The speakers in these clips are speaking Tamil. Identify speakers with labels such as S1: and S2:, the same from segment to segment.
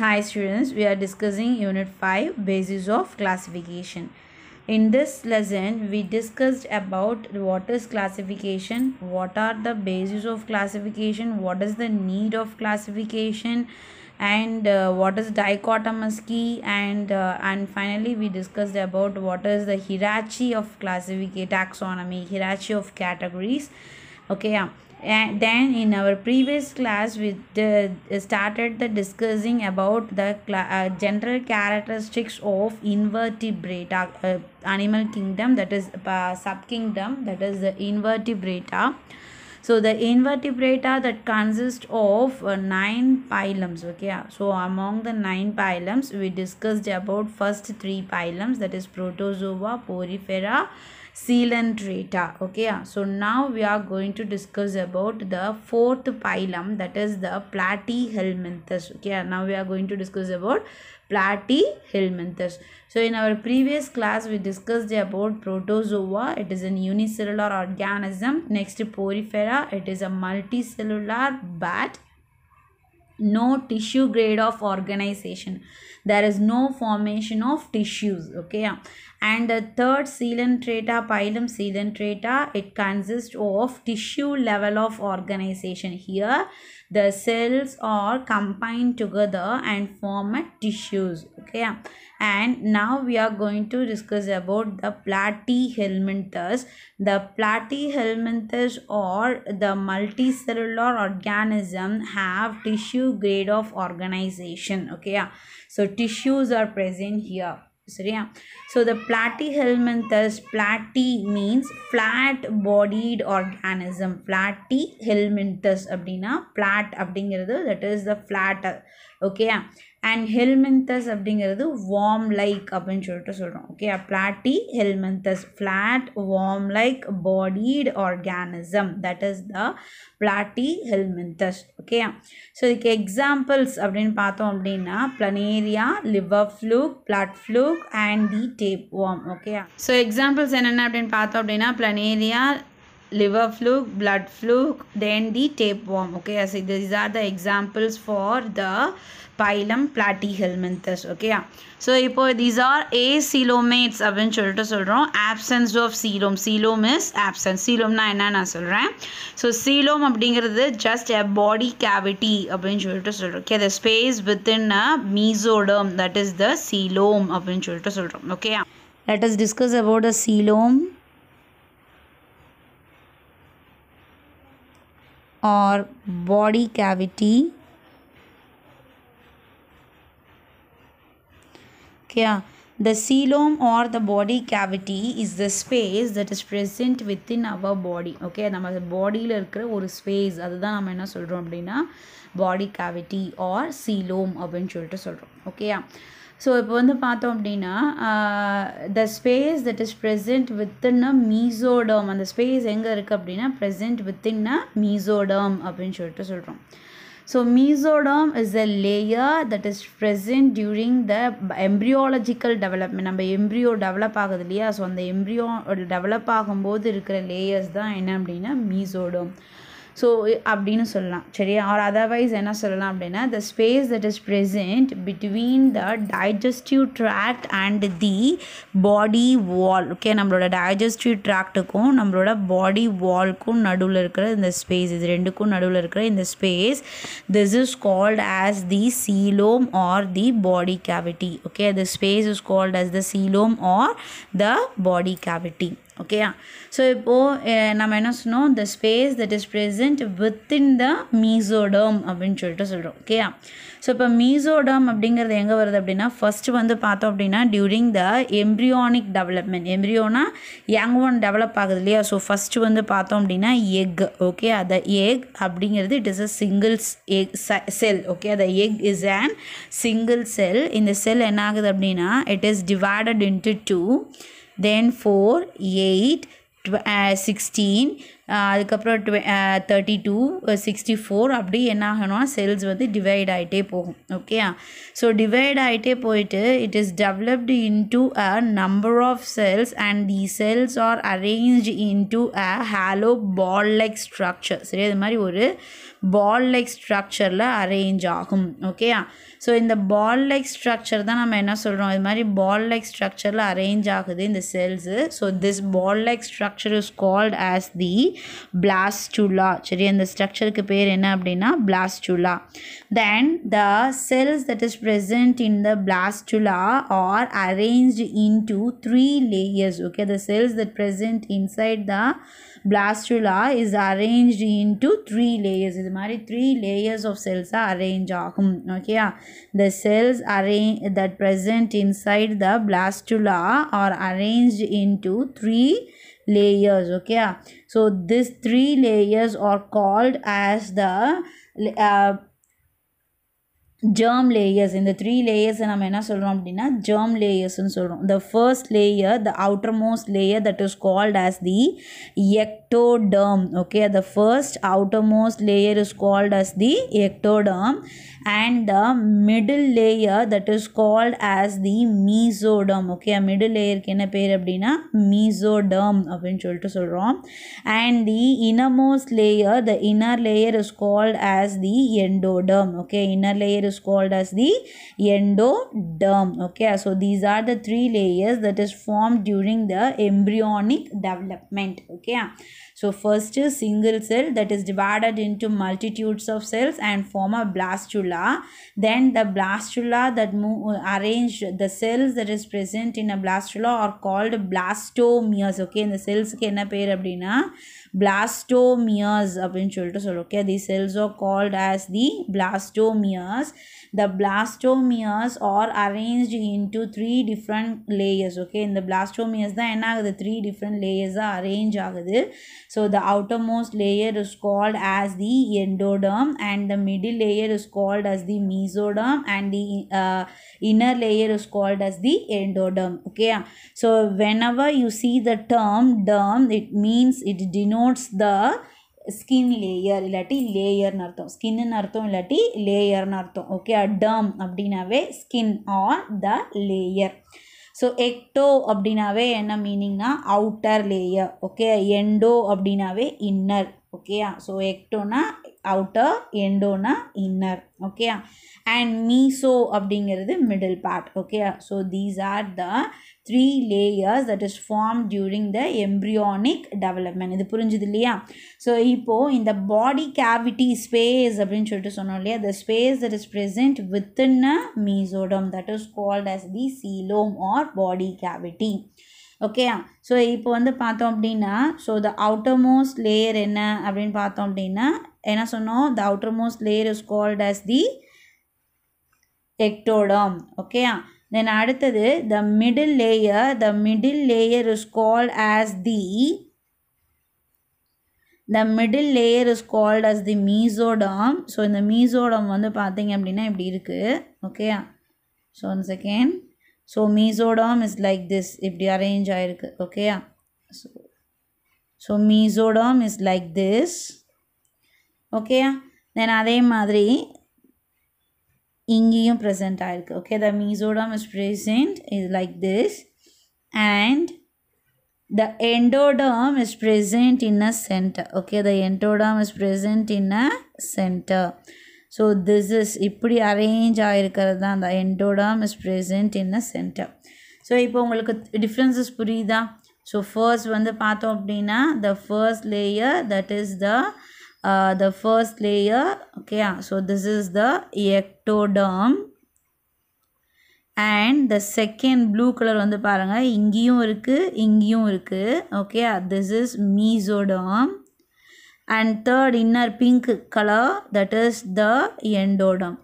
S1: Hi students, we are discussing unit 5 basis of classification. In this lesson, we discussed about what is classification, what are the basis of classification, what is the need of classification and uh, what is dichotomous key and uh, and finally we discussed about what is the hierarchy of classification taxonomy hierarchy of categories okay yeah then in our previous class we uh, started the discussing about the uh, general characteristics of invertebrate uh, animal kingdom that is sub kingdom that is the invertebrata so the invertebrata that consist of nine pylums okay so among the nine pylums we discussed about first three pylums that is protozoa porifera sealant rata okay so now we are going to discuss about the fourth phylum that is the platyhelminthes okay now we are going to discuss about platyhelminthes so in our previous class we discussed about protozoa it is an unicellular organism next porifera it is a multicellular bat no tissue grade of organization there is no formation of tissues okay and the third coelenterata pilum coelenterata it consists of tissue level of organization here the cells are combined together and form tissues okay and now we are going to discuss about the platyhelminthes the platyhelminthes or the multicellular organism have tissue grade of organization okay so tissues are present here சரியா so the Platyhelminthes platy means flat bodied organism Platyhelminthes அப்படின்னா ஃப்ளாட் அப்படிங்கிறது that is the flat okay and helminthes அப்படிங்கிறது வார்ம் லைக் அப்படின்னு சொல்லிட்டு சொல்கிறோம் okay Platyhelminthes flat worm like bodied organism that is the Platyhelminthes okay so இதுக்கு எக்ஸாம்பிள்ஸ் அப்படின்னு பார்த்தோம் அப்படின்னா planaria liver fluke blood fluke and the tapeworm okay so examples என்னென்ன அப்படின்னு பார்த்தோம் அப்படின்னா planaria liver fluke, blood fluke, then the tapeworm. Okay, so these are the examples for the phylum platyhelminthes ஓகேயா ஸோ இப்போ தீஸ் ஆர் ஏ சீலோமேட்ஸ் அப்படின்னு சொல்லிட்டு சொல்கிறோம் absence of coelom coelom is absence சீலோம்னா என்ன நான் சொல்கிறேன் ஸோ சீலோம் அப்படிங்கிறது ஜஸ்ட் எ பாடி கேவிட்டி அப்படின்னு சொல்லிட்டு சொல்கிறோம் okay the space within a mesoderm that is the coelom அப்படின்னு சொல்லிட்டு சொல்கிறோம் ஓகேயா let us discuss about a coelom or body cavity yeah the coelom or the body cavity is the space that is present within our body okay நம்ம பாடியில் இருக்கிற ஒரு ஸ்பேஸ் அதுதான் நம்ம என்ன சொல்கிறோம் அப்படின்னா பாடி கேவிட்டி ஆர் சீலோம் அப்படின்னு சொல்லிட்டு சொல்கிறோம் ஓகேயா ஸோ இப்போ வந்து பார்த்தோம் அப்படின்னா the space that is present within a mesoderm அந்த ஸ்பேஸ் எங்கே இருக்குது அப்படின்னா ப்ரெசென்ட் வித்தின் அ மீசோடம் அப்படின்னு சொல்லிட்டு சொல்கிறோம் so mesoderm is a layer that is present during the embryological development நம்ம எம்ப்ரியோ டெவலப் ஆகுது இல்லையா ஸோ அந்த எம்ப்ரியோ டெவலப் ஆகும்போது இருக்கிற லேயர்ஸ் தான் என்ன அப்படின்னா மீசோடம் ஸோ அப்படின்னு சொல்லலாம் சரியா ஆர் அதர்வைஸ் என்ன சொல்லலாம் அப்படின்னா the space that is present between the digestive tract and the body wall okay நம்மளோட டைஜஸ்டிவ் ட்ராக்ட்டுக்கும் நம்மளோட பாடி வால்க்கும் நடுவில் இருக்கிற இந்த ஸ்பேஸ் இது ரெண்டுக்கும் நடுவில் இருக்கிற இந்த space this is called as the coelom or the body cavity okay the space is called as the coelom or the body cavity ஓகேயா ஸோ இப்போது நம்ம என்ன சொன்னோம் the space that is present within the mesoderm அப்படின்னு சொல்லிட்டு சொல்கிறோம் ஓகேயா ஸோ இப்போ மீசோடம் அப்படிங்கிறது எங்கே வருது அப்படின்னா ஃபஸ்ட்டு வந்து பார்த்தோம் அப்படின்னா டியூரிங் த எம்ப்ரியானிக் டெவலப்மெண்ட் எம்ப்ரியோனா யங் ஒன் டெவலப் ஆகுது இல்லையா ஸோ ஃபஸ்ட்டு வந்து பார்த்தோம் அப்படின்னா எக் ஓகே அந்த எக் அப்படிங்கிறது it is a single egg cell okay அந்த egg is and single cell இந்த செல் என்ன ஆகுது அப்படின்னா it is divided into two then four eight sixteen அதுக்கப்புறம் டுவெ தேர்ட்டி டூ சிக்ஸ்டி ஃபோர் அப்படி என்ன ஆகணும் செல்ஸ் வந்து டிவைட் ஆகிட்டே போகும் ஓகே ஸோ டிவைட் ஆகிட்டே போயிட்டு it is developed into a number of cells and the cells are arrange into a hollow ball like structure சரி அது மாதிரி ஒரு பால் லைக் ஸ்ட்ரக்சரில் அரேஞ்ச் ஆகும் ஓகேயா ஸோ இந்த பால் லைக் ஸ்ட்ரக்சர் தான் நம்ம என்ன சொல்கிறோம் இது மாதிரி பால் லைக் ஸ்ட்ரக்சரில் அரேஞ்ச் ஆகுது இந்த cells so this ball like structure is called as the blastula சரி அந்த ஸ்ட்ரக்சருக்கு பேர் என்ன அப்படின்னா blastula then the cells that is the blastula are blastula into three layers okay the cells that present inside the blastula is arrange into three layers இது மாதிரி த்ரீ லேயர்ஸ் ஆஃப் செல்ஸாக அரேஞ்ச் ஆகும் ஓகேயா the cells are that present inside the blastula are arrange into three layers ஓகேயா so this three layers are called as the germ layers இந்த த்ரீ லேயர்ஸை நம்ம என்ன சொல்கிறோம் அப்படின்னா germ லேயர்ஸ்னு சொல்கிறோம் the first layer the outermost layer that is called as the ectoderm okay the first outermost layer is called as the ectoderm and the middle layer that is called as the mesoderm okay middle layer க்கு என்ன பேர் அப்படின்னா mesoderm அப்படின்னு சொல்லிட்டு சொல்கிறோம் and the innermost layer the inner layer is called as the endoderm okay inner layer is called as the endoderm. Okay, so these are the three layers that is formed during the embryonic development. Okay, so first is single cell that is divided into multitudes of cells and form a blastula. Then the blastula that arrange the cells that is present in a blastula are called blastomeres. Okay, and the cells என்ன பேர் அப்படின்னா blastomeres அப்படின்னு சொல்லிட்டு சொல்லுவோம் okay these cells are called as the blastomeres the blastomeres are arranged into three different layers okay இந்த blastomeres தான் என்ன ஆகுது three different layers are arranged. Okay, so the outermost layer is called as the endoderm and the middle layer is called as the mesoderm and the uh, inner layer is called as the endoderm okay so whenever you see the term derm it means it denotes denotes the skin layer இல்லாட்டி லேயர்னு அர்த்தம் ஸ்கின்னு அர்த்தம் இல்லாட்டி லேயர்னு அர்த்தம் ஓகே டம் அப்படின்னாவே skin or the layer so ecto அப்படின்னாவே என்ன மீனிங்னா அவுட்டர் லேயர் ஓகே எண்டோ அப்படின்னாவே இன்னர் ஓகேயா ஸோ எக்டோனா அவுட்டர் எண்டோனா இன்னர் ஓகேயா அண்ட் மீசோ அப்படிங்கிறது middle part okay so these are the three layers that is form during the embryonic development இது புரிஞ்சுது இல்லையா ஸோ இப்போது இந்த பாடி கேவிட்டி ஸ்பேஸ் அப்படின்னு சொல்லிட்டு சொன்னோம் இல்லையா the space that is present within a mesoderm that is called as the coelom or body cavity ஓகேயா ஸோ இப்போ வந்து பார்த்தோம் அப்படின்னா ஸோ த அவுட்டர்மோஸ்ட் லேயர் என்ன அப்படின்னு பார்த்தோம் அப்படின்னா என்ன சொன்னோம் the outermost layer is called as the ectoderm ஓகேயா தென் அடுத்தது the middle layer the middle layer is called as the the middle layer is called as the mesoderm so இந்த மீசோடம் வந்து பார்த்தீங்க அப்படின்னா இப்படி இருக்குது ஓகேயா so one second so mesoderm is like this இப்படி அரேஞ்ச் ஆகிருக்கு ஓகேயா so so mesoderm is like this ஓகேயா தென் அதே மாதிரி இங்கேயும் ப்ரெசென்ட் ஆகிருக்கு okay the mesoderm is present is like this and the endoderm is present in a center okay the endoderm is present in a center so this is இப்படி அரேஞ்ச் ஆகிருக்கிறது தான் அந்த endoderm is present in a center so இப்போ உங்களுக்கு டிஃப்ரென்சஸ் புரியுதா ஸோ ஃபர்ஸ்ட் வந்து பார்த்தோம் அப்படின்னா the first layer that is the uh, the first layer okay so this is the ectoderm and the second blue colour வந்து பாருங்கள் இங்கேயும் இருக்குது இங்கேயும் இருக்குது okay this is mesoderm and third inner pink colour that is the endoderm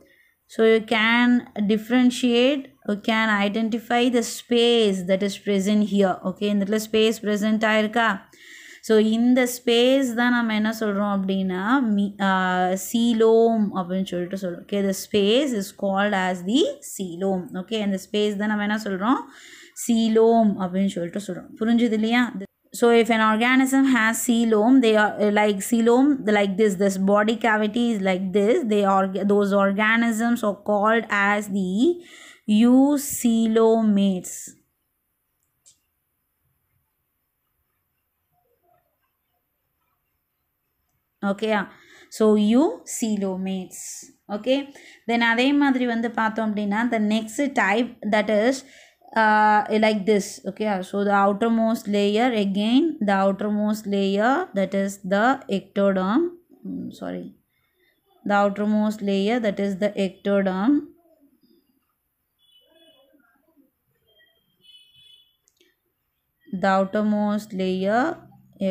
S1: so you can differentiate you can identify the space that is present here okay இந்த இடத்துல ஸ்பேஸ் ப்ரெசென்ட் ஆயிருக்கா ஸோ இந்த ஸ்பேஸ் தான் நம்ம என்ன சொல்கிறோம் அப்படின்னா மீ சீலோம் அப்படின்னு சொல்லிட்டு சொல்கிறோம் okay the space is called as the coelom okay அந்த ஸ்பேஸ் தான் நம்ம என்ன சொல்கிறோம் சீலோம் அப்படின்னு சொல்லிட்டு சொல்கிறோம் புரிஞ்சுது இல்லையா so if an organism has coelom they are uh, like coelom like this this body cavity is like this they are those organisms are called as the eucelomates okay so you mates. okay then adhe madri vandu paathom the next type that is uh, like this okay so the outermost layer again the outermost layer that is the ectoderm hmm, sorry the outermost layer that is the ectoderm the outermost layer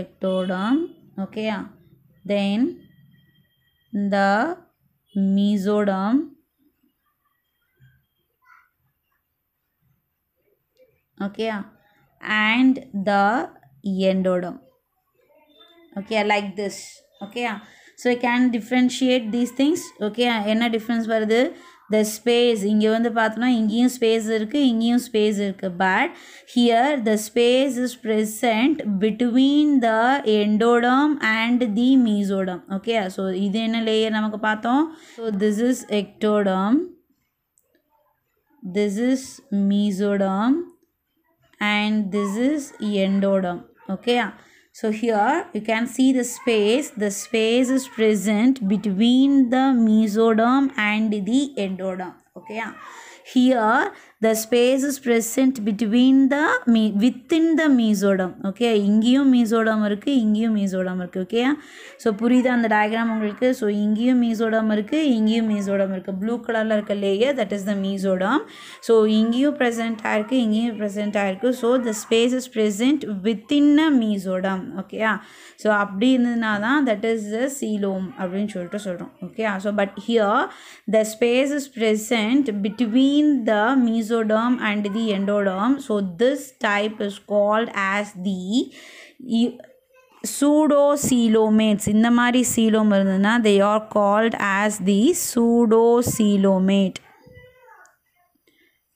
S1: ectoderm okay yeah then the mesoderm okay and the endoderm okay like this okay so we can differentiate these things okay difference difference the the space இங்கே வந்து பார்த்தோன்னா இங்கேயும் ஸ்பேஸ் இருக்குது இங்கேயும் ஸ்பேஸ் இருக்குது but here the space is present between the endoderm and the mesoderm okay so இது என்ன லேயர் நமக்கு பார்த்தோம் so this is ectoderm this is mesoderm and this is endoderm ஓகேயா So here you can see the space. The space is present between the mesoderm and the endoderm. ஓகேயா here the space is present between the மீ வித்தின் த மீசோடம் ஓகே இங்கேயும் மீசோடம் இருக்குது இங்கேயும் மீசோடம் இருக்குது ஓகேயா ஸோ புரியுது அந்த டயக்ராம் உங்களுக்கு ஸோ இங்கேயும் மீசோடம் இருக்குது இங்கேயும் மீசோடம் இருக்குது ப்ளூ கலரில் இருக்க layer that is the mesoderm so இங்கேயும் ப்ரெசென்ட்டாக இருக்குது இங்கேயும் ப்ரெசென்ட் ஆகிருக்கு so the space is present within a mesoderm ஓகேயா ஸோ அப்படி இருந்ததுனா தான் தட் இஸ் த சீலோம் அப்படின்னு சொல்லிட்டு சொல்கிறோம் ஓகேயா so but here the space is present present between the mesoderm and the endoderm. So this type is called as the pseudocelomates. In the mari இருந்ததுன்னா they are called as the pseudocelomate.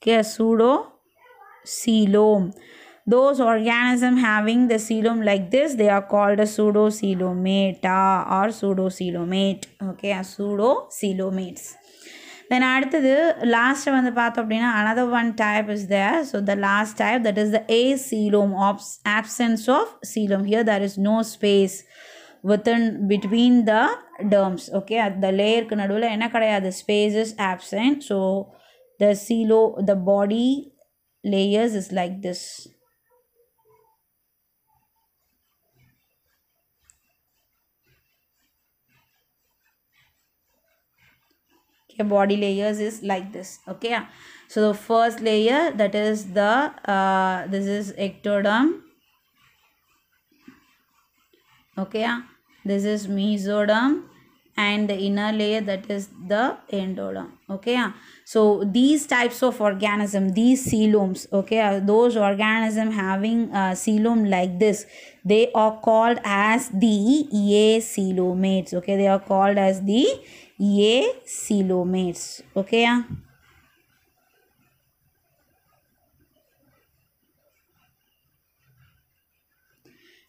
S1: Okay, pseudocelome. Those organisms having the coelom like this, they are called a pseudocelomata or pseudocelomate. Okay, pseudocelomates. Then அடுத்தது லாஸ்ட்டை வந்து பார்த்தோம் அப்படின்னா another one type is there so the last type that is the a coelom ஆப்ஸ் absence of coelom here there is no space within between the derms okay அந்த லேயருக்கு நடுவில் என்ன கிடையாது ஸ்பேஸஸ் ஆப்சன்ட் ஸோ த சீலோ the body layers is like this your body layers is like this okay so the first layer that is the uh, this is ectoderm okay this is mesoderm and the inner layer that is the endoderm okay so these types of organism these coeloms okay uh, those organism having a uh, coelom like this they are called as the acoelomates okay they are called as the ये सिलोमेट्स ओके यहाँ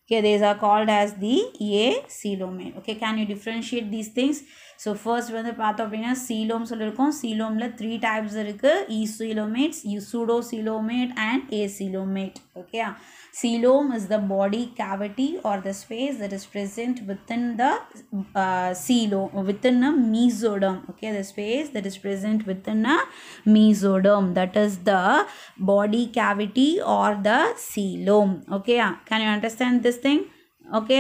S1: these are called as the A coelomate. Okay, can you differentiate these things? So, first the path of So the coelomes coelom three types are coelomates, pseudo coelomate, and a coelomate. Okay, coelom is the body cavity or the space that is present within the uh, coelom within a mesoderm. Okay, the space that is present within a mesoderm that is the body cavity or the coelom. Okay, can you understand this? thing okay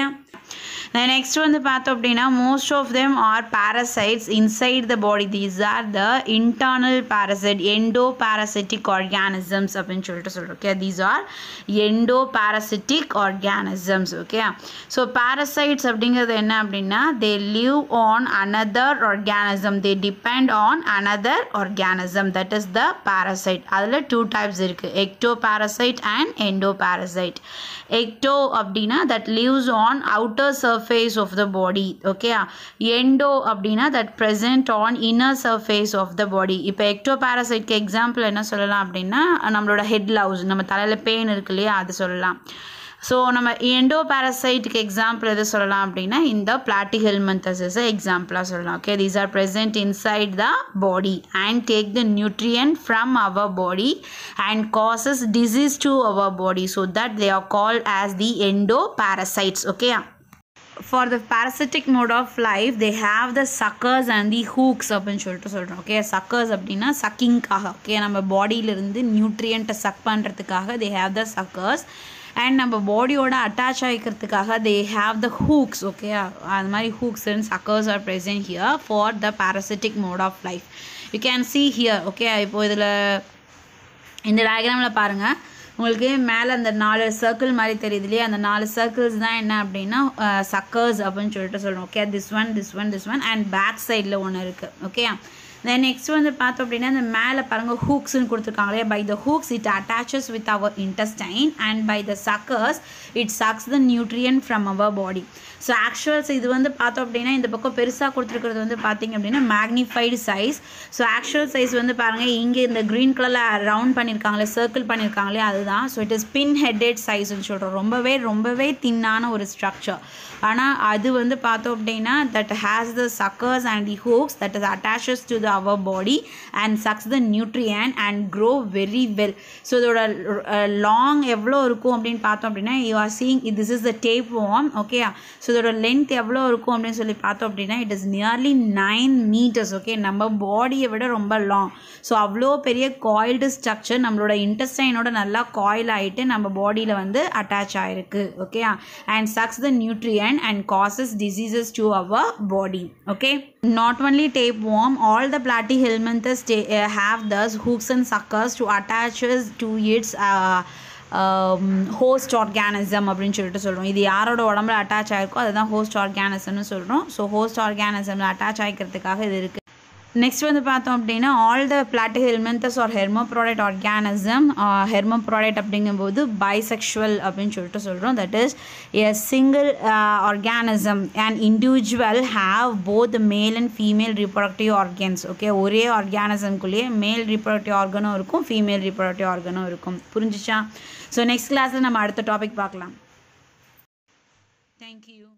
S1: next வந்து பார்த்தோம் அப்படின்னா most of them are parasites inside the body these are the internal parasite endoparasitic organisms அப்படின்னு சொல்லிட்டு சொல்கிறோம் okay these are endoparasitic organisms okay so parasites அப்படிங்கிறது என்ன அப்படின்னா they live on another organism they depend on another organism that is the parasite அதில் டூ டைப்ஸ் இருக்குது ectoparasite and endoparasite ecto அப்படின்னா that live use on outer surface of the body okay endo அப்படின்னா that present on inner surface of the body இப்போ எக்டோ பேராசைட்க்கு எக்ஸாம்பிள் என்ன சொல்லலாம் அப்படின்னா நம்மளோட ஹெட் லவ்ஸ் நம்ம தலையில் பெயின் இருக்கு இல்லையா அது சொல்லலாம் ஸோ நம்ம எண்டோ பேரசைட்டுக்கு எக்ஸாம்பிள் எது சொல்லலாம் அப்படின்னா இந்த பிளாட்டி ஹெல்மந்தசஸை எக்ஸாம்பிளாக சொல்லலாம் okay these are present inside the body and take the nutrient from our body and causes disease to our body so that they are call as the endo parasites okay for the parasitic mode of life they have the suckers and the hooks அப்படின்னு சொல்லிட்டு சொல்கிறோம் ஓகே சக்கர்ஸ் அப்படின்னா சக்கிங்காக ஓகே நம்ம பாடியிலிருந்து நியூட்ரியண்ட்டை சக் பண்ணுறதுக்காக they have the suckers and நம்ம பாடியோட அட்டாச் ஆகிக்கிறதுக்காக they have the hooks okay அது மாதிரி hooks and suckers are present here for the parasitic mode of life you can see here okay இப்போது இதில் இந்த டயக்ராமில் பாருங்கள் உங்களுக்கு மேலே அந்த நாலு சர்க்கிள் மாதிரி தெரியுது இல்லையா அந்த நாலு சர்க்கிள்ஸ் தான் என்ன அப்படின்னா சக்கர்ஸ் அப்படின்னு சொல்லிட்டு சொல்லணும் okay this one this one this one and back சைடில் ஒன்று இருக்குது ஓகே தென் நெக்ஸ்ட் வந்து பார்த்தோம் அப்படின்னா இந்த மேலே பாருங்கள் ஹூக்ஸ்ன்னு கொடுத்துருக்காங்களே by the hooks it attaches with our intestine and by the suckers it sucks the nutrient from our body so actually இது வந்து பார்த்தோம் அப்படின்னா இந்த பக்கம் பெருசாக கொடுத்துருக்கிறது வந்து பார்த்திங்க அப்படின்னா magnified size so actual size வந்து பாருங்கள் இங்கே இந்த க்ரீன் கலரில் ரவுண்ட் பண்ணியிருக்காங்களே சர்க்கிள் பண்ணியிருக்காங்களே அதுதான் so it is pin headed சைஸ்ன்னு சொல்கிறோம் ரொம்பவே ரொம்பவே தின்னான ஒரு ஸ்ட்ரக்சர் ஆனால் அது வந்து பார்த்தோம் அப்படின்னா that has the suckers and the hooks that is attaches to the our body and sucks the nutrient and grow very well so இதோட லாங் எவ்வளோ இருக்கும் அப்படின்னு பார்த்தோம் அப்படின்னா you are seeing this is the tapeworm okay so இதோட லென்த் எவ்வளோ இருக்கும் அப்படின்னு சொல்லி பார்த்தோம் அப்படின்னா it is nearly nine metres okay நம்ம பாடியை விட ரொம்ப லாங் ஸோ அவ்வளோ பெரிய காயில்டு ஸ்ட்ரக்சர் நம்மளோட இன்டஸ்டைனோட நல்லா காயில் ஆகிட்டு நம்ம பாடியில் வந்து அட்டாச் ஆகிருக்கு okay and sucks the nutrient and causes diseases to our body okay Not only tapeworm, all the platyhelminthes uh, have thus hooks and suckers to attach to its uh, host um, organism அப்படின்னு சொல்லிட்டு சொல்கிறோம் இது யாரோட உடம்புல அட்டாச் ஆகிருக்கோ அதுதான் ஹோஸ்ட் ஆர்கானிசம்னு சொல்கிறோம் ஸோ ஹோஸ்ட் ஆர்கானிசமில் அட்டாச் ஆகிக்கிறதுக்காக இது இருக்குது நெக்ஸ்ட் வந்து பார்த்தோம் அப்படின்னா all the platyhelminthes are hermaphrodite organism hermaphrodite அப்படிங்கும்போது பைசெக்ஷுவல் அப்படின்னு சொல்லிட்டு சொல்கிறோம் that is a single organism and individual have both male and female reproductive organs okay ஒரே ஆர்கானிசம்குள்ளேயே மேல் ரீப்ரொடக்டிவ் ஆர்கனும் இருக்கும் ஃபீமேல் ரீப்ரொடக்டிவ் ஆர்கனும் இருக்கும் புரிஞ்சிச்சா ஸோ நெக்ஸ்ட் கிளாஸில் நம்ம அடுத்த டாபிக் பார்க்கலாம் தேங்க்யூ